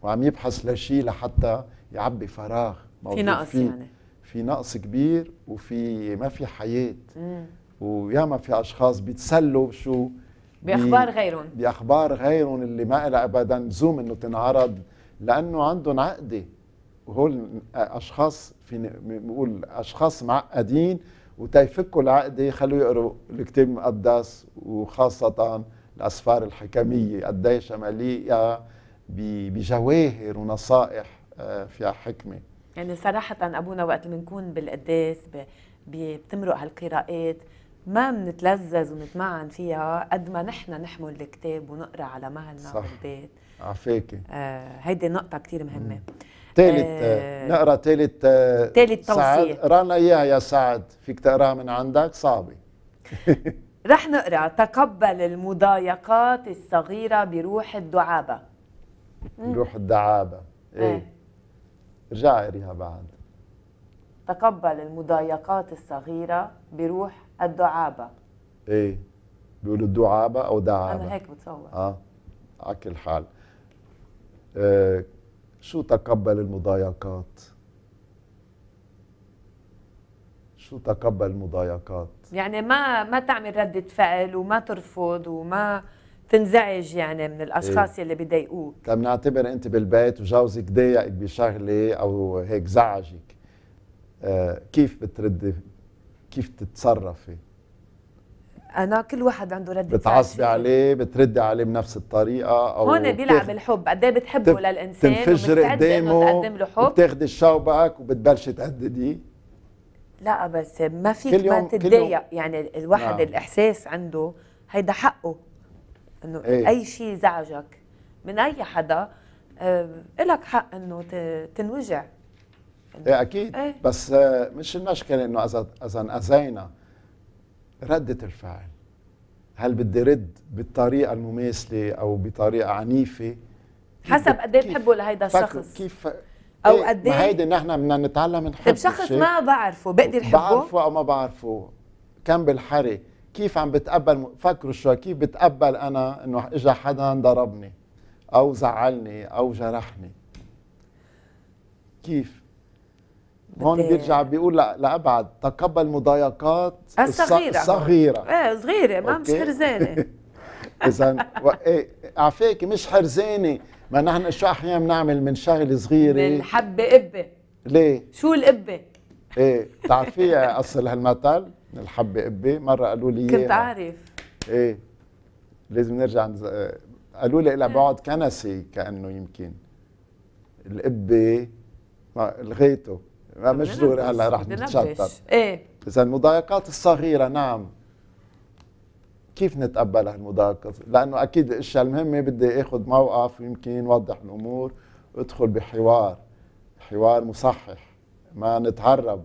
وعم يبحث لشيء لحتى يعبي فراغ في نقص فيه. يعني في نقص كبير وفي ما في حياه وياما في اشخاص بيتسلوا شو باخبار غيرهم باخبار غيرهم اللي ما لها ابدا لزوم انه تنعرض لانه عندهم عقده وهول اشخاص في بقول اشخاص معقدين وتيفكوا العقده خلوا يقروا الكتاب المقدس وخاصه الاسفار الحكميه قديش مليئه بجواهر ونصائح آه، فيها حكمه
يعني صراحه ابونا وقت بنكون بالقداس بتمرق هالقراءات ما بنتلذذ ونتمعن فيها قد ما نحن نحمل الكتاب ونقرا على مهلنا بالبيت عفاكي آه، هيدي نقطه كثير مهمه
ثالث آه نقرا ثالث ثالث آه، توصيه رانا اياها يا سعد فيك تقراها من عندك صعبه
رح نقرا تقبل المضايقات الصغيره بروح الدعابه
بروح الدعابه ايه, ايه. ارجع اقريها بعد
تقبل المضايقات الصغيره بروح الدعابه
ايه بيقولوا الدعابه او دعابه انا هيك بتصور اه على كل حال آه، شو تقبل المضايقات شو تقبل المضايقات
يعني ما ما تعمل ردة فعل وما ترفض وما تنزعج يعني من الاشخاص إيه. يلي بيضايقوك
طب نعتبر انت بالبيت وجوزك ضايقك بشغله او هيك زعجك آه كيف بتردي كيف تتصرفي
انا كل واحد عنده رد بتعصبي
عليه بتردي عليه بنفس الطريقه او هون بيلعب
الحب قد ايه بتحبه بت... للانسان تنفجر قدامه تقدم له حب
بتاخذي شوبك وبتبلشي تهدديه
لا بس ما فيك ما تتضايق يعني الواحد نعم. الاحساس عنده هيدا حقه انه ايه؟ اي شيء زعجك من اي حدا آه الك حق انه تنوجع
ايه اكيد ايه؟ بس آه، مش المشكله انه اذا اذا اذينا ردة الفعل هل بدي رد بالطريقة المماثلة أو بطريقة عنيفة حسب
قد ايه بتحبوا لهيدا الشخص كيف او إيه، قد ايه هيدي
نحن بدنا نتعلم نحب طيب شخص ما بعرفه بقدر احبه بعرفه او ما بعرفه كم بالحري كيف عم بتقبل فكروا شوي كيف بتقبل انا انه اجى حدا ضربني او زعلني او جرحني كيف هون بيرجع بيقول لابعد تقبل مضايقات آه، الصغيره الصغيره
ايه صغيره ما مش حرزانه
اذا إيه، عفاكي مش حرزانه ما نحن شو احيانا بنعمل من شغله صغيره من
حبه قبه
ليه؟ شو القبه؟ ايه بتعرفيها اصل هالمثل من الحبه قبه مره قالوا لي كنت عارف ايه لازم نرجع قالوا لي لها إيه. بعد كنسي كانه يمكن القبه لغيته مش دوري هلا رح نتشتت ايه اذا المضايقات الصغيره نعم كيف نتقبل هالمضايقات لانه اكيد الاشياء المهمه بدي اخذ موقف يمكن وضح الامور ادخل بحوار حوار مصحح ما نتهرب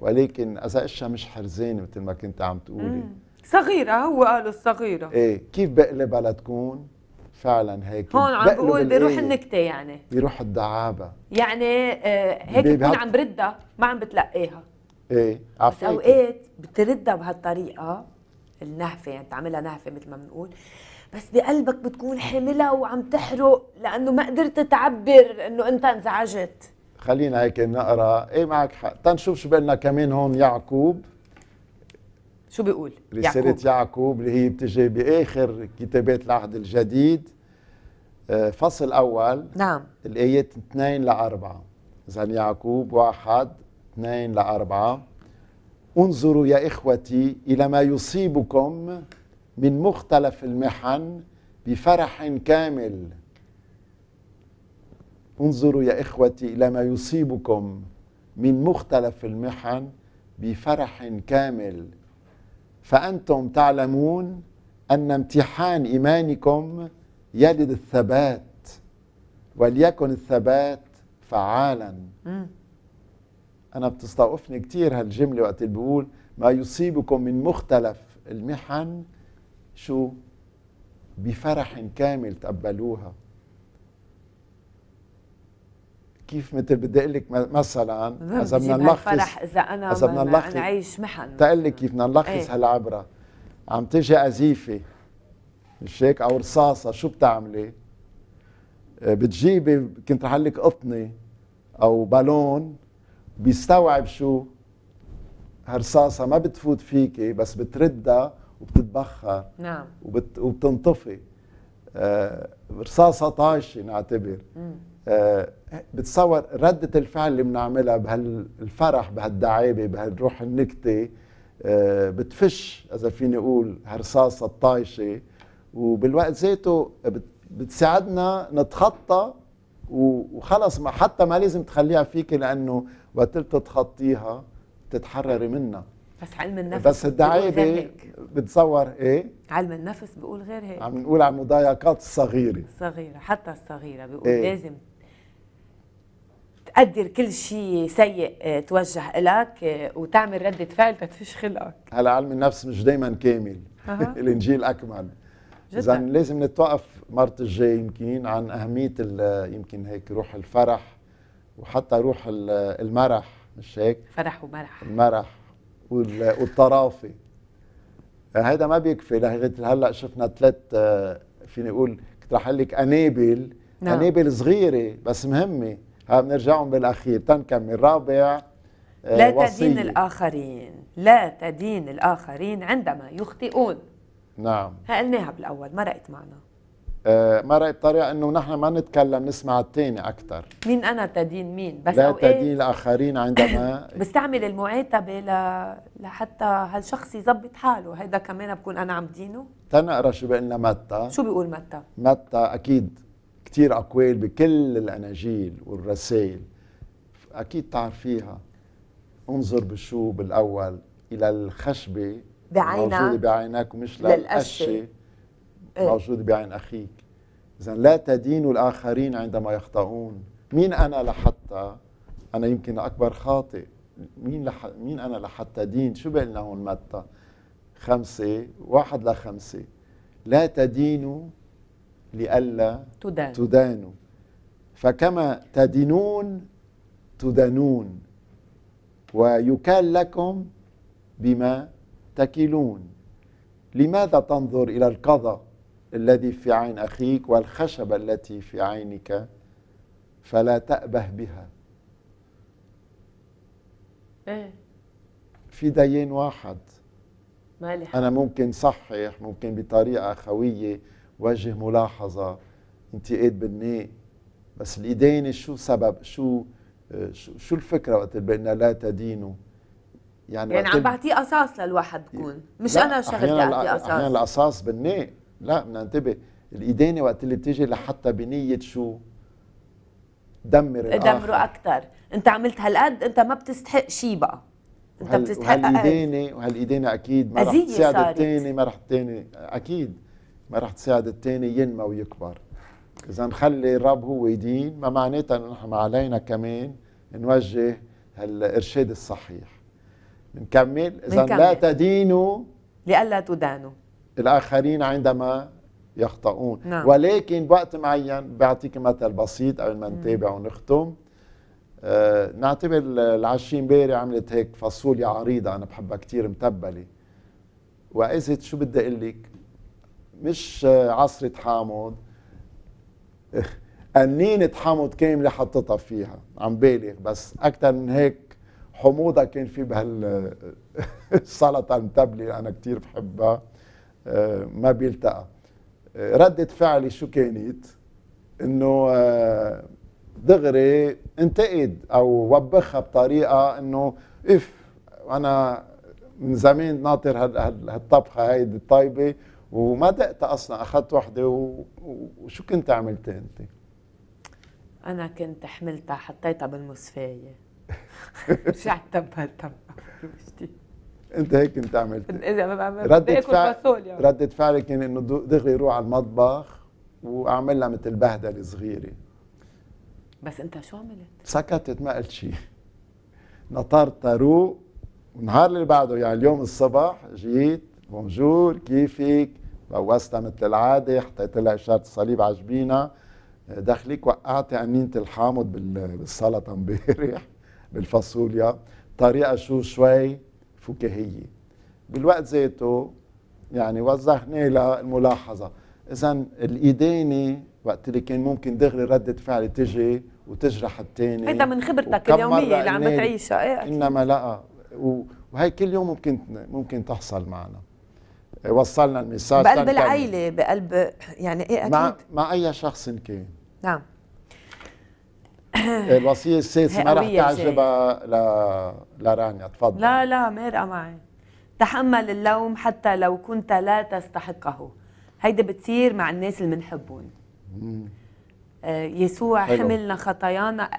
ولكن اذا اشياء مش حرزين مثل ما كنت عم تقولي
صغيره هو قالوا الصغيره ايه
كيف بقلبها لتكون فعلا هيك هون عم بقول بيروح النكته يعني بيروح الدعابه
يعني آه هيك بتكون عم بردها ما عم بتلقيها
ايه عفوا اوقات
بتردها بهالطريقه النهفه يعني بتعملها نهفه مثل ما بنقول بس بقلبك بتكون حاملها وعم تحرق لانه ما قدرت تعبر انه انت انزعجت
خلينا هيك نقرا ايه معك حق تنشوف شو بدنا كمان هون يعقوب شو بيقول رسالة يعقوب, يعقوب اللي هي بتجي بآخر كتابات العهد الجديد آه، فصل أول نعم الآية 2 ل 4 إذا يعقوب واحد 2 ل 4 انظروا يا إخوتي إلى ما يصيبكم من مختلف المحن بفرح كامل انظروا يا إخوتي إلى ما يصيبكم من مختلف المحن بفرح كامل فأنتم تعلمون أن امتحان إيمانكم يلد الثبات وليكن الثبات فعالا م. أنا بتستوقفني كتير هالجملة وقت اللي بقول ما يصيبكم من مختلف المحن شو بفرح كامل تقبلوها كيف مثل بدي اقول لك مثلا اذا بدنا نلخص اذا انا اذا بدنا نلخص نعيش محن تقول لك كيف بدنا نلخص ايه؟ هالعبره عم تجي قذيفه مش هيك او رصاصه شو بتعملي؟ آه، بتجيبي كنت رح لك قطنه او بالون بيستوعب شو؟ هالرصاصه ما بتفوت فيكي بس بتردها وبتتبخر نعم وبت... وبتنطفي آه رصاصه طايشه نعتبر مم. بتصور ردة الفعل اللي بنعملها بهالفرح بهالدعابة بهالروح النكتة آه، بتفش إذا فيني أقول هالرصاصة الطايشة وبالوقت ذاته بتساعدنا نتخطى وخلص ما حتى ما لازم تخليها فيك لأنه وقت تتخطيها بتتحرري منها
بس علم النفس بس الدعابة
بتصور ايه
علم النفس بيقول غير هيك عم نقول
عن المضايقات الصغيرة
الصغيرة حتى الصغيرة بيقول إيه؟ لازم تقدر كل شيء سيء آه، توجه لك آه، وتعمل ردة فعل تفش خلقك
هلا علم النفس مش دايما كامل الانجيل اكمل اذا لازم نتوقف مرت الجاي يمكن عن اهمية يمكن هيك روح الفرح وحتى روح المرح مش هيك فرح ومرح المرح والطرافة يعني هذا ما بيكفي لغاية هلا شفنا ثلاث آه، فيني اقول كنت رح لك انابل نعم. انابل صغيرة بس مهمة بنرجعهم بالاخير تنكمل رابع آه، لا وصية. تدين
الاخرين لا تدين الاخرين عندما يخطئون نعم قلناها بالاول مرقت معنا
آه مرقت طريقه انه نحن ما نتكلم نسمع الثاني اكثر
مين انا تدين مين بس لا أو تدين
الاخرين عندما
بستعمل المعاتبه ل... لحتى هالشخص يظبط حاله هيدا كمان بكون انا عم دينه
تنقرا شو بقول لنا متى شو بيقول متى متى اكيد كثير أقوال بكل الأناجيل والرسائل أكيد تعرفيها انظر بشو بالأول إلى الخشبة
بعينك موجودة
بعينك ومش للقشة إيه. موجودة بعين أخيك إذا لا تدينوا الآخرين عندما يخطئون مين أنا لحتى أنا يمكن أكبر خاطئ مين لح... مين أنا لحتى دين شو بقلنا هون متى خمسة واحد لخمسة لا تدينوا لئلا
تدان. تدانوا
فكما تدينون تدانون ويكال لكم بما تكلون لماذا تنظر إلى القضى الذي في عين أخيك والخشبة التي في عينك فلا تأبه بها إيه؟ في دين واحد مالح. أنا ممكن صحح ممكن بطريقة خوية وجه ملاحظه انتقاد بناء بس الإدانة شو سبب شو شو الفكره وقت بان لا تدينوا يعني يعني عم بعطيه
قصاص للواحد بكون مش انا شغلتي اعطيه قصاص احيانا
القصاص بالناء لا بدنا ننتبه الإدانة وقت اللي بتيجي لحتى بنيه شو دمر الآخر دمره
اكثر انت عملت هالقد انت ما بتستحق شيء بقى انت بتستحق وهالإدانة
وهالإدانة اكيد ما رح تساعد الثاني ما رح الثاني اكيد ما راح تساعد الثاني ينمى ويكبر اذا نخلي الرب هو يدين ما معناتها انه نحن علينا كمان نوجه الارشاد الصحيح بنكمل اذا لا تدينوا
لئلا تدانوا
الاخرين عندما يخطئون نعم. ولكن بوقت معين بعطيك مثل بسيط قبل ما نتابع ونختم آه نعتبر العشرين باري عملت هيك فاصوليا عريضه انا بحبها كثير متبله وقست شو بدي اقول لك مش آه، عصرة حامض قنينة حامض كاملة حطيتها فيها عم بالغ بس أكثر من هيك حموضة كان في بهالسلطة آه، المتبلة أنا كثير بحبها آه، ما بيلتقى ردة فعلي شو كانت إنه دغري انتقد أو وبخها بطريقة إنه إف أنا من زمان ناطر هالطبخة هيدي الطيبة وما دقت اصلا اخذت وحده و... وشو كنت عملت انت؟
انا كنت حملتها حطيتها بالمصفايه رجعت تبها
انت هيك كنت عملت ردة فعل ردة فعلي كان انه دغري روح على المطبخ واعمل لها مثل بهدله صغيره
بس انت شو عملت؟
سكتت ما قلت شيء نطرت روق ونهار اللي بعده يعني اليوم الصبح جيت بونجور كيفك بوستها مثل العادة حطيت لها إشارة الصليب على جبينها وقعتي أنينة الحامض بالسلطة امبارح بالفاصوليا طريقة شو شوي فكاهية بالوقت ذاته يعني وضحنا لها الملاحظة إذا الإيداني وقت اللي كان ممكن دغري ردة فعلي تجي وتجرح الثاني هيدا من
خبرتك اليومية اللي عم بتعيشها إيه أكيد.
إنما لا وهي كل يوم ممكن ممكن تحصل معنا وصلنا المساج بقلب العيله
بقلب يعني ايه اكيد مع,
مع اي شخص كان نعم الوصيه إيه، السادسه ما رح تعجبها ل... لرانيا تفضل لا
لا مارقه معي تحمل اللوم حتى لو كنت لا تستحقه هيدي بتصير مع الناس اللي بنحبهم آه، يسوع حلو. حملنا خطايانا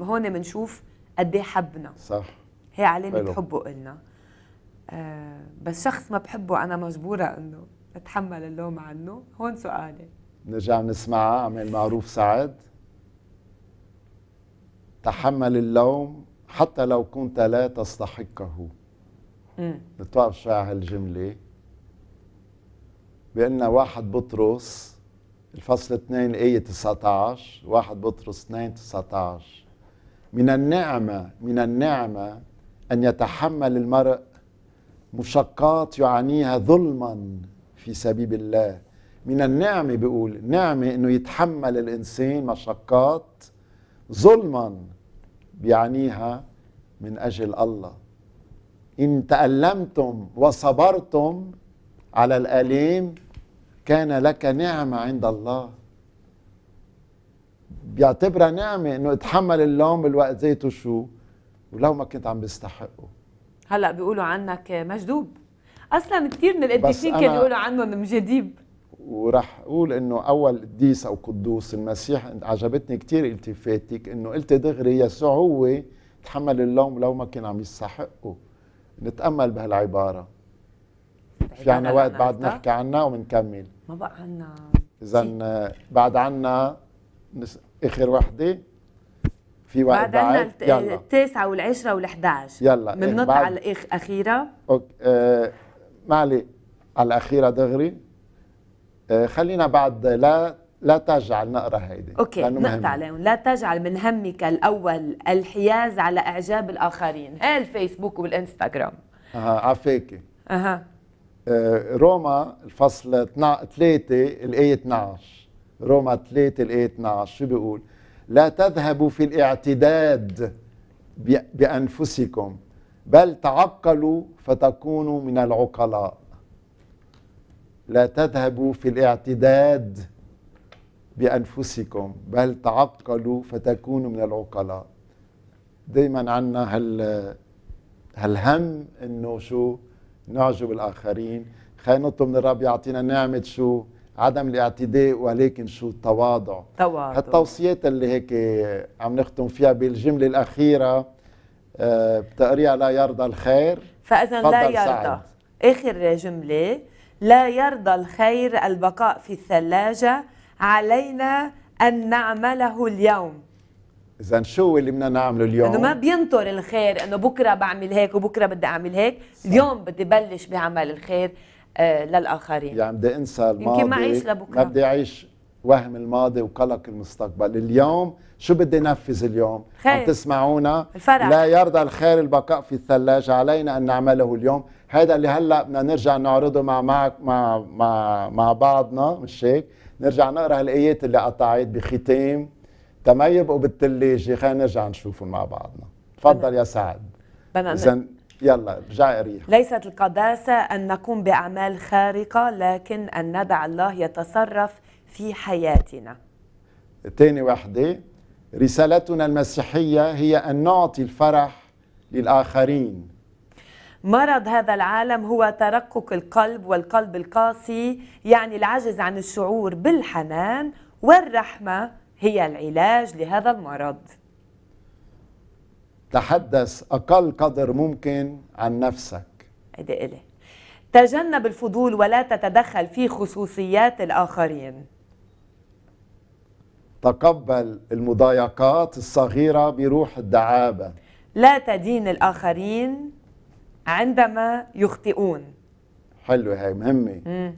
هون بنشوف قد ايه حبنا صح هي علامه حبه إلنا آه، بس شخص ما بحبه انا مجبوره انه اتحمل اللوم عنه هون سؤالي
نرجع نسمعها عمل معروف سعد تحمل اللوم حتى لو كنت لا تستحقه بتعرف شو هالجملة بأن واحد بطرس الفصل 2 آية 19 واحد بطرس 2 19 من النعمة من النعمة أن يتحمل المرء مشقات يعانيها ظلما في سبيل الله من النعمة بيقول نعمة انه يتحمل الانسان مشقات ظلما بيعنيها من اجل الله ان تألمتم وصبرتم على الآلام كان لك نعمة عند الله بيعتبرها نعمة انه اتحمل اللوم بالوقت ذاته شو ولو ما كنت عم بستحقه
هلا بيقولوا عنك مجذوب اصلا كثير من القديسين كانوا يقولوا عنهم
مجاذيب وراح اقول انه اول قديس او قدوس المسيح عجبتني كثير التفاتك انه قلت دغري يسوع هو تحمل اللوم لو ما كان عم يستحقه نتامل بهالعباره في عنا وقت بعد نحكي عنها ومنكمل
ما بقى عنا
اذا بعد عنا اخر وحده في وقت بعد عندنا
التاسعة والعشرة وال11 يلا بننط إيه، على الأخيرة
أوكي آه معلي على الأخيرة دغري آه خلينا بعد لا لا تجعل نقرا هيدي اوكي نقطع عليهم
لا تجعل من همك الاول الحياز على اعجاب الاخرين هي إيه، الفيسبوك والانستغرام
اها عفاكي اها آه، روما الفصل 3 الايه 12 روما 3 الايه 12 شو بيقول؟ لا تذهبوا في الاعتداد بانفسكم بل تعقلوا فتكونوا من العقلاء لا تذهبوا في الاعتداد بانفسكم بل تعقلوا فتكونوا من العقلاء دايما عندنا هال هالهم انه شو نعجب الاخرين خلينا نطلب من الرب يعطينا نعمه شو عدم الاعتداء ولكن شو التواضع تواضع هالتوصيات اللي هيك عم نختم فيها بالجمله الاخيره آه، بتقريها لا يرضى الخير فاذا لا يرضى سعد.
اخر جمله لا يرضى الخير البقاء في الثلاجه علينا ان نعمله اليوم
اذا شو اللي بدنا نعمله اليوم انه ما
بينطر الخير انه بكره بعمل هيك وبكره بدي اعمل هيك صح. اليوم بدي بلش بعمل الخير آه، للاخرين يعني بدي
انسى الماضي يمكن ما اعيش لبكره ما بدي اعيش وهم الماضي وقلق المستقبل اليوم شو بدي نفذ اليوم خير. عم تسمعونا الفرق. لا يرضى الخير البقاء في الثلاجة علينا أن نعمله اليوم هذا اللي هلأ بدنا نرجع نعرضه مع, مع, مع, مع, مع بعضنا مش هيك نرجع نقرأ الآيات اللي قطعت بختام تما يبقوا بالثلاجة خلينا نرجع نشوفهم مع بعضنا تفضل يا سعد بدنا يلا ارجعي ريح
ليست القداسة أن نقوم بأعمال خارقة لكن أن ندع الله يتصرف في حياتنا
تاني واحدة رسالتنا المسيحية هي أن نعطي الفرح للآخرين
مرض هذا العالم هو ترقق القلب والقلب القاسي يعني العجز عن الشعور بالحنان والرحمة هي العلاج لهذا المرض
تحدث أقل قدر ممكن عن نفسك أدي إلي
تجنب الفضول ولا تتدخل في خصوصيات الآخرين
تقبل المضايقات الصغيرة بروح الدعابة لا تدين الآخرين عندما يخطئون حلو هاي مهمة مم.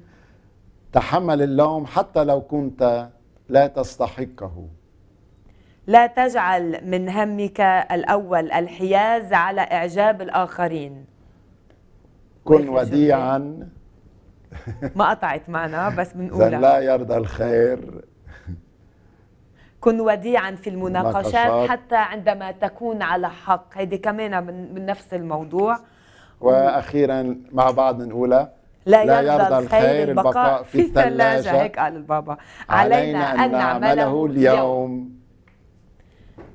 تحمل اللوم حتى لو كنت لا تستحقه
لا تجعل من همك الأول الحياز على إعجاب الآخرين
كن وديعا
ما قطعت معنا بس بنقولها لا
يرضى الخير
كن وديعا في المناقشات حتى عندما تكون على حق هيدي كمان من, من نفس الموضوع
واخيرا مع بعض نقولها لا, لا يرضى الخير البقاء في الثلاجة هيك
قال البابا علينا, علينا أن نعمله اليوم, اليوم.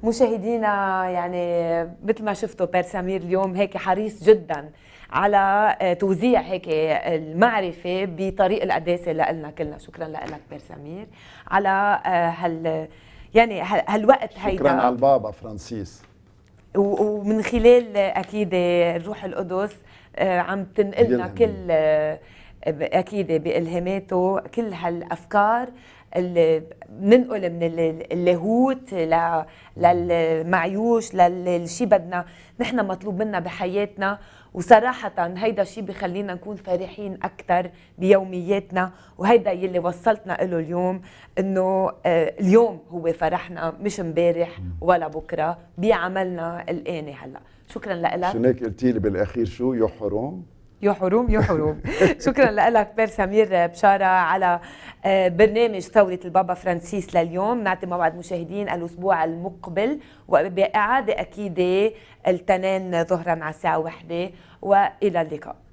مشاهدينا يعني مثل ما شفتوا بير سمير اليوم هيك حريص جدا على آه، توزيع هيك المعرفة بطريق القداسة لنا كلنا شكرا لك بير سمير على آه، هال يعني هالوقت هيدا شكرا على
البابا فرانسيس
ومن خلال آه، أكيد الروح القدس عم تنقلنا كل أكيد بإلهاماته كل هالأفكار بننقل من اللاهوت للمعيوش للشي بدنا نحن مطلوب منا بحياتنا وصراحة هيدا الشيء بخلينا نكون فرحين أكثر بيومياتنا وهيدا يلي وصلتنا له اليوم إنه آه، اليوم هو فرحنا مش امبارح ولا بكرة بعملنا الآني هلا شكرا لك هيك
قلتي لي بالأخير شو يحرم
يا حروم يا حروم شكرا لك بير سمير بشارة على آه، برنامج ثورة البابا فرانسيس لليوم نعطي موعد مشاهدين الأسبوع المقبل وبإعادة أكيد التنين ظهرا على الساعة 1 وإلى اللقاء